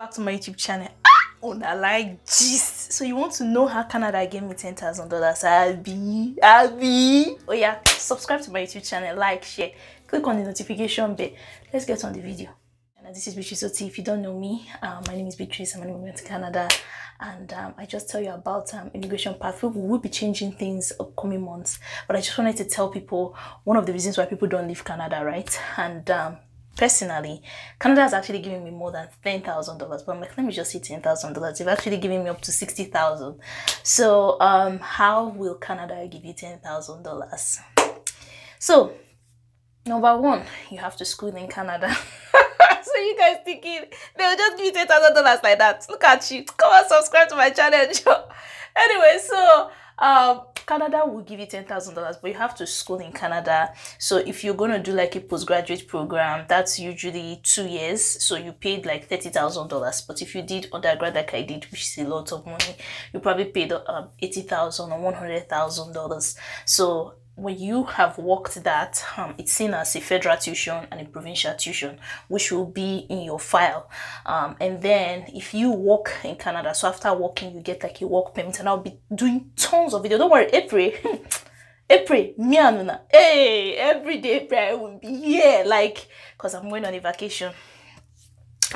back to my youtube channel on ah! oh, like jeez. so you want to know how canada gave me ten thousand dollars I'll I'll be. oh yeah subscribe to my youtube channel like share click on the notification bell let's get on the video and uh, this is beatrice oti if you don't know me uh, my name is beatrice i'm an immigrant to canada and um, i just tell you about um, immigration path we will be changing things upcoming months but i just wanted to tell people one of the reasons why people don't leave canada right and um, personally, Canada has actually given me more than ten thousand dollars. But I'm like, let me just say ten thousand dollars. They've actually given me up to sixty thousand. So um, how will Canada give you ten thousand dollars? So number one, you have to school in Canada. so you guys thinking they'll just give you ten thousand dollars like that? Look at you. Come and subscribe to my channel, anyway, so um, Canada will give you ten thousand dollars, but you have to school in Canada. So if you're gonna do like a postgraduate program, that's usually two years. So you paid like thirty thousand dollars. But if you did undergrad like I did, which is a lot of money, you probably paid um, eighty thousand or one hundred thousand dollars. So when you have worked that, um, it's seen as a federal tuition and a provincial tuition, which will be in your file. Um, and then if you work in Canada, so after working, you get like a work permit, and I'll be doing tons of video. Don't worry, April. April, me and Una, hey, every day April, I will be here, like, because I'm going on a vacation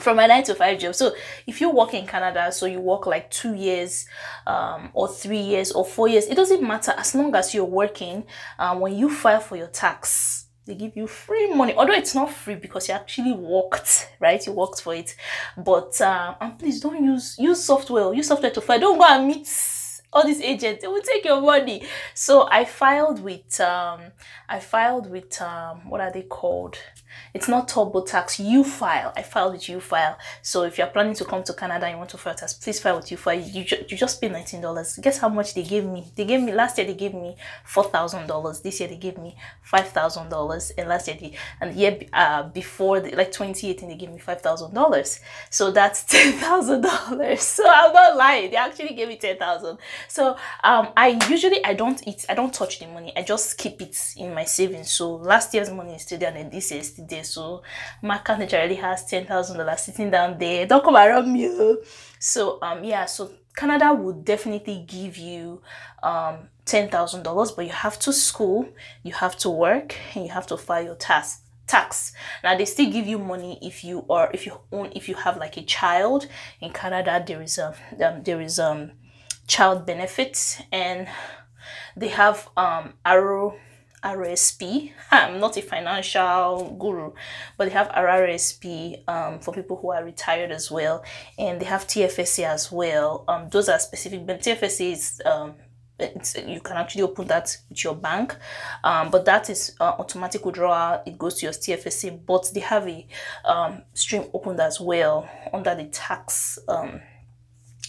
from a nine to five job. So if you work in Canada, so you work like two years, um, or three years, or four years, it doesn't matter as long as you're working. Um, when you file for your tax, they give you free money although it's not free because you actually worked right you worked for it but um, and please don't use use software use software to file don't go and meet all these agents they will take your money so i filed with um i filed with um what are they called it's not TurboTax, you file. I filed with you file. So if you're planning to come to Canada and you want to file tax, please file with you file. You, ju you just pay $19. Guess how much they gave me? They gave me, last year they gave me $4,000. This year they gave me $5,000. And last year, they, and the year uh, before, the, like 2018, they gave me $5,000. So that's $10,000. So I'm not lying. They actually gave me 10000 so um i usually i don't eat i don't touch the money i just keep it in my savings so last year's money is still there and this year's still there so my account actually has ten thousand dollars sitting down there don't come around me oh. so um yeah so Canada will definitely give you um, $10,000, but you have to school, you have to work, and you have to file your tax tax now they still give you money if you are if you own if you have like a child in canada there is a um, there is um child benefits and they have um arrow RSP. I'm not a financial guru, but they have RRSP um, for people who are retired as well, and they have TFSA as well. Um, those are specific, but TFSA is um, you can actually open that with your bank um, but that is uh, automatic withdrawal it goes to your TFSA but they have a um, stream opened as well under the tax um,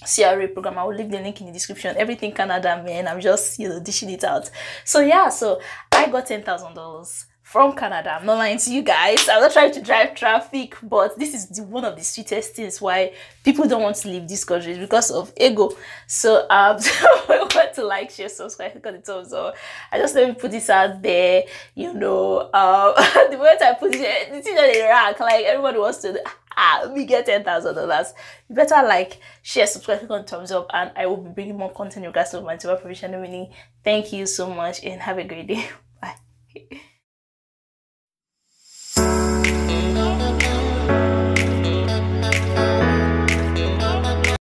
CRA program. I will leave the link in the description. Everything Canada, man. I'm just, you know, dishing it out. So yeah, so I got $10,000 from Canada. I'm not lying to you guys. I'm not trying to drive traffic, but this is the, one of the sweetest things why people don't want to leave this country because of ego. So um, want to like, share, subscribe, click on the thumbs up. I just let me put this out there. You know, um, the moment I put it, it's not a rack. Like everyone wants to. Ah, we get ten thousand dollars. You better like, share, subscribe, click on thumbs up, and I will be bringing more content You regards to my material professional meaning. Thank you so much and have a great day. Bye.